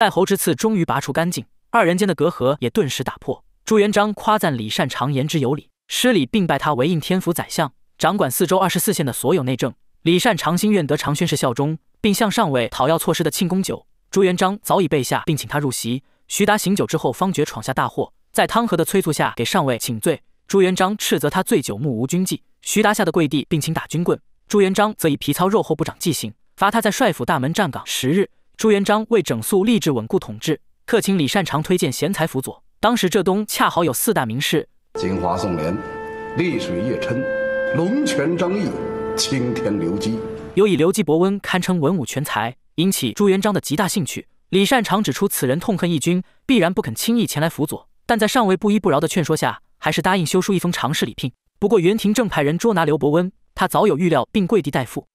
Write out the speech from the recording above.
戴侯之刺终于拔出干净，二人间的隔阂也顿时打破。朱元璋夸赞李善长言之有理，施礼并拜他为应天府宰相，掌管四周二十四县的所有内政。李善长心愿得长宣示效忠，并向上尉讨要错失的庆功酒。朱元璋早已备下，并请他入席。徐达醒酒之后，方觉闯下大祸，在汤和的催促下给上尉请罪。朱元璋斥责他醉酒目无军纪，徐达吓得跪地并请打军棍。朱元璋则以皮糙肉厚不长记性，罚他在帅府大门站岗十日。朱元璋为整肃吏治、稳固统治，特请李善长推荐贤才辅佐。当时浙东恰好有四大名士：金华宋濂、丽水叶琛、龙泉张毅、青田刘基。尤以刘基伯温堪称文武全才，引起朱元璋的极大兴趣。李善长指出此人痛恨义军，必然不肯轻易前来辅佐。但在上位不依不饶的劝说下，还是答应修书一封，尝试礼聘。不过袁廷正派人捉拿刘伯温，他早有预料，并跪地待负。